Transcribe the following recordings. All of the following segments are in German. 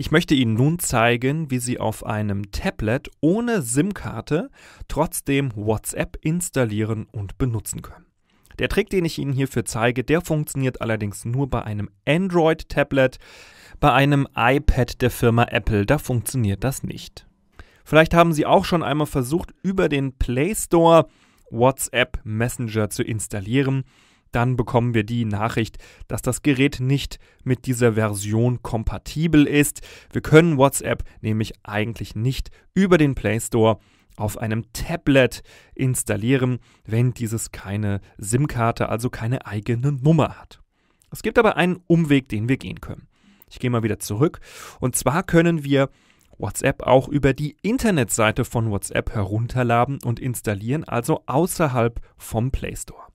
Ich möchte Ihnen nun zeigen, wie Sie auf einem Tablet ohne SIM-Karte trotzdem WhatsApp installieren und benutzen können. Der Trick, den ich Ihnen hierfür zeige, der funktioniert allerdings nur bei einem Android-Tablet. Bei einem iPad der Firma Apple, da funktioniert das nicht. Vielleicht haben Sie auch schon einmal versucht, über den Play Store WhatsApp Messenger zu installieren dann bekommen wir die Nachricht, dass das Gerät nicht mit dieser Version kompatibel ist. Wir können WhatsApp nämlich eigentlich nicht über den Play Store auf einem Tablet installieren, wenn dieses keine SIM-Karte, also keine eigene Nummer hat. Es gibt aber einen Umweg, den wir gehen können. Ich gehe mal wieder zurück. Und zwar können wir WhatsApp auch über die Internetseite von WhatsApp herunterladen und installieren, also außerhalb vom Play Store.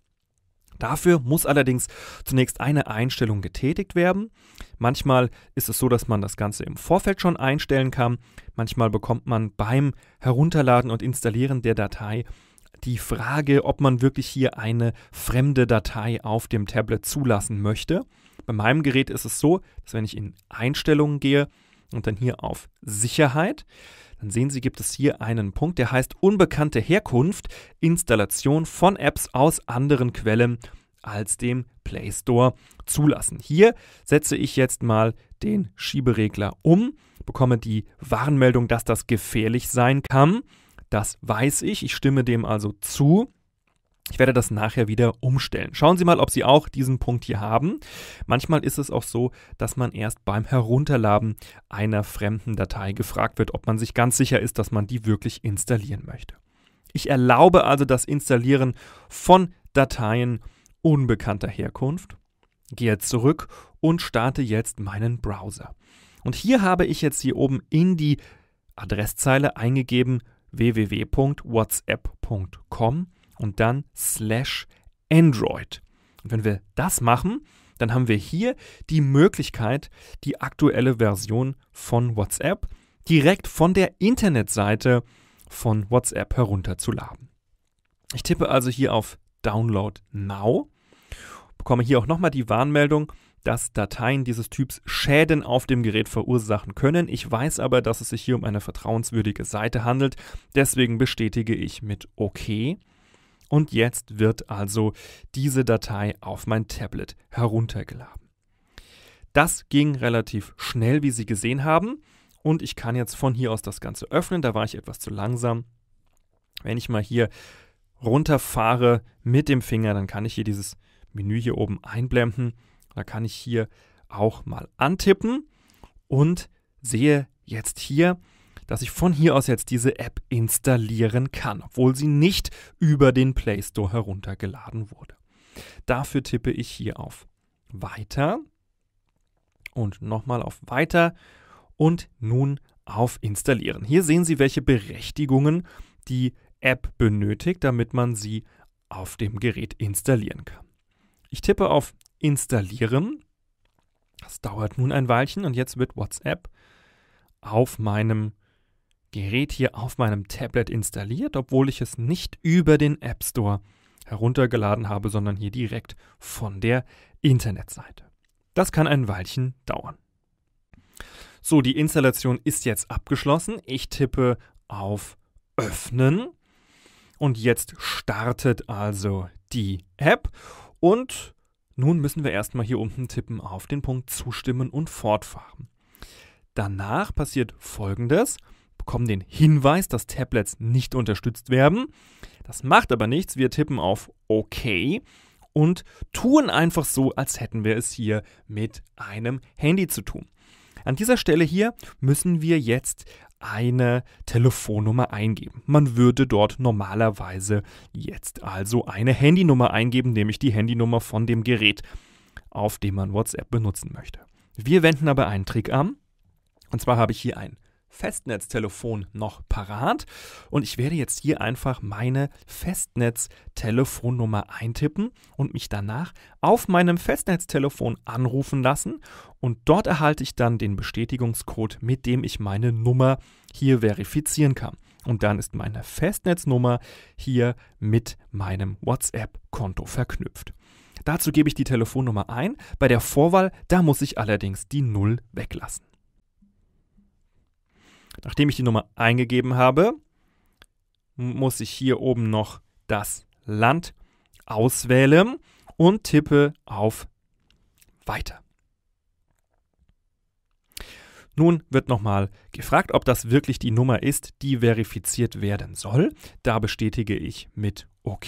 Dafür muss allerdings zunächst eine Einstellung getätigt werden. Manchmal ist es so, dass man das Ganze im Vorfeld schon einstellen kann. Manchmal bekommt man beim Herunterladen und Installieren der Datei die Frage, ob man wirklich hier eine fremde Datei auf dem Tablet zulassen möchte. Bei meinem Gerät ist es so, dass wenn ich in Einstellungen gehe, und dann hier auf Sicherheit. Dann sehen Sie, gibt es hier einen Punkt, der heißt unbekannte Herkunft, Installation von Apps aus anderen Quellen als dem Play Store zulassen. Hier setze ich jetzt mal den Schieberegler um, bekomme die Warnmeldung, dass das gefährlich sein kann. Das weiß ich, ich stimme dem also zu. Ich werde das nachher wieder umstellen. Schauen Sie mal, ob Sie auch diesen Punkt hier haben. Manchmal ist es auch so, dass man erst beim Herunterladen einer fremden Datei gefragt wird, ob man sich ganz sicher ist, dass man die wirklich installieren möchte. Ich erlaube also das Installieren von Dateien unbekannter Herkunft, gehe zurück und starte jetzt meinen Browser. Und hier habe ich jetzt hier oben in die Adresszeile eingegeben www.whatsapp.com und dann slash Android. Und wenn wir das machen, dann haben wir hier die Möglichkeit, die aktuelle Version von WhatsApp direkt von der Internetseite von WhatsApp herunterzuladen. Ich tippe also hier auf Download Now, bekomme hier auch nochmal die Warnmeldung, dass Dateien dieses Typs Schäden auf dem Gerät verursachen können. Ich weiß aber, dass es sich hier um eine vertrauenswürdige Seite handelt, deswegen bestätige ich mit OK. Und jetzt wird also diese Datei auf mein Tablet heruntergeladen. Das ging relativ schnell, wie Sie gesehen haben. Und ich kann jetzt von hier aus das Ganze öffnen. Da war ich etwas zu langsam. Wenn ich mal hier runterfahre mit dem Finger, dann kann ich hier dieses Menü hier oben einblenden. Da kann ich hier auch mal antippen und sehe jetzt hier, dass ich von hier aus jetzt diese App installieren kann, obwohl sie nicht über den Play Store heruntergeladen wurde. Dafür tippe ich hier auf Weiter und nochmal auf Weiter und nun auf Installieren. Hier sehen Sie, welche Berechtigungen die App benötigt, damit man sie auf dem Gerät installieren kann. Ich tippe auf Installieren. Das dauert nun ein Weilchen und jetzt wird WhatsApp auf meinem Gerät hier auf meinem Tablet installiert, obwohl ich es nicht über den App Store heruntergeladen habe, sondern hier direkt von der Internetseite. Das kann ein Weilchen dauern. So, die Installation ist jetzt abgeschlossen. Ich tippe auf Öffnen und jetzt startet also die App und nun müssen wir erstmal hier unten tippen auf den Punkt Zustimmen und Fortfahren. Danach passiert folgendes bekommen den Hinweis, dass Tablets nicht unterstützt werden. Das macht aber nichts. Wir tippen auf OK und tun einfach so, als hätten wir es hier mit einem Handy zu tun. An dieser Stelle hier müssen wir jetzt eine Telefonnummer eingeben. Man würde dort normalerweise jetzt also eine Handynummer eingeben, nämlich die Handynummer von dem Gerät, auf dem man WhatsApp benutzen möchte. Wir wenden aber einen Trick an. Und zwar habe ich hier ein Festnetztelefon noch parat. Und ich werde jetzt hier einfach meine Festnetztelefonnummer eintippen und mich danach auf meinem Festnetztelefon anrufen lassen. Und dort erhalte ich dann den Bestätigungscode, mit dem ich meine Nummer hier verifizieren kann. Und dann ist meine Festnetznummer hier mit meinem WhatsApp-Konto verknüpft. Dazu gebe ich die Telefonnummer ein. Bei der Vorwahl, da muss ich allerdings die 0 weglassen. Nachdem ich die Nummer eingegeben habe, muss ich hier oben noch das Land auswählen und tippe auf Weiter. Nun wird nochmal gefragt, ob das wirklich die Nummer ist, die verifiziert werden soll. Da bestätige ich mit OK.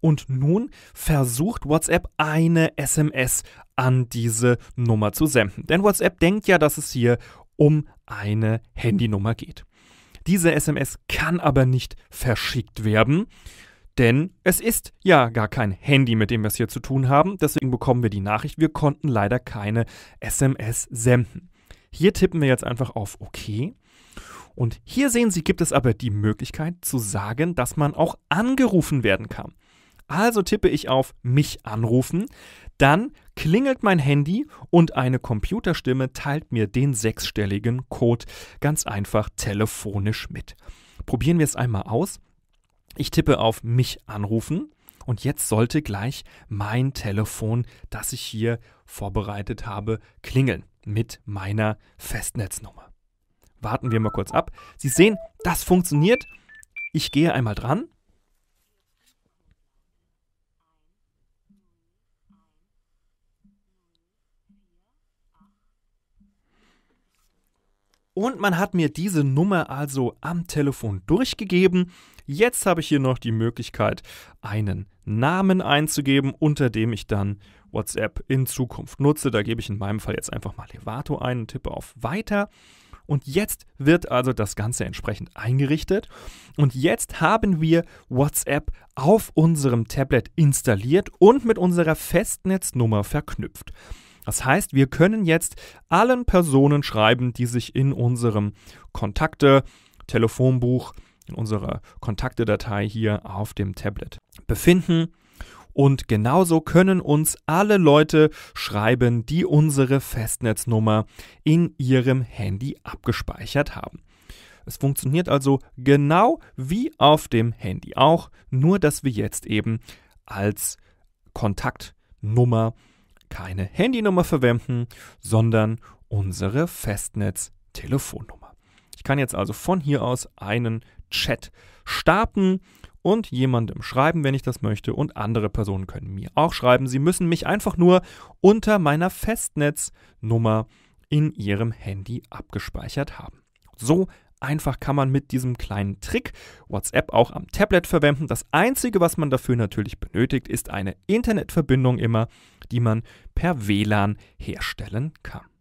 Und nun versucht WhatsApp eine SMS an diese Nummer zu senden. Denn WhatsApp denkt ja, dass es hier um eine Handynummer geht. Diese SMS kann aber nicht verschickt werden, denn es ist ja gar kein Handy, mit dem wir es hier zu tun haben. Deswegen bekommen wir die Nachricht, wir konnten leider keine SMS senden. Hier tippen wir jetzt einfach auf OK. Und hier sehen Sie, gibt es aber die Möglichkeit zu sagen, dass man auch angerufen werden kann. Also tippe ich auf mich anrufen, dann klingelt mein Handy und eine Computerstimme teilt mir den sechsstelligen Code ganz einfach telefonisch mit. Probieren wir es einmal aus. Ich tippe auf mich anrufen und jetzt sollte gleich mein Telefon, das ich hier vorbereitet habe, klingeln mit meiner Festnetznummer. Warten wir mal kurz ab. Sie sehen, das funktioniert. Ich gehe einmal dran Und man hat mir diese Nummer also am Telefon durchgegeben. Jetzt habe ich hier noch die Möglichkeit, einen Namen einzugeben, unter dem ich dann WhatsApp in Zukunft nutze. Da gebe ich in meinem Fall jetzt einfach mal Levato ein und tippe auf Weiter. Und jetzt wird also das Ganze entsprechend eingerichtet. Und jetzt haben wir WhatsApp auf unserem Tablet installiert und mit unserer Festnetznummer verknüpft. Das heißt, wir können jetzt allen Personen schreiben, die sich in unserem Kontakte, Telefonbuch, in unserer Kontaktedatei hier auf dem Tablet befinden. Und genauso können uns alle Leute schreiben, die unsere Festnetznummer in ihrem Handy abgespeichert haben. Es funktioniert also genau wie auf dem Handy auch, nur dass wir jetzt eben als Kontaktnummer keine Handynummer verwenden, sondern unsere Festnetz-Telefonnummer. Ich kann jetzt also von hier aus einen Chat starten und jemandem schreiben, wenn ich das möchte, und andere Personen können mir auch schreiben. Sie müssen mich einfach nur unter meiner Festnetznummer in ihrem Handy abgespeichert haben. So einfach kann man mit diesem kleinen Trick WhatsApp auch am Tablet verwenden. Das Einzige, was man dafür natürlich benötigt, ist eine Internetverbindung immer, die man per WLAN herstellen kann.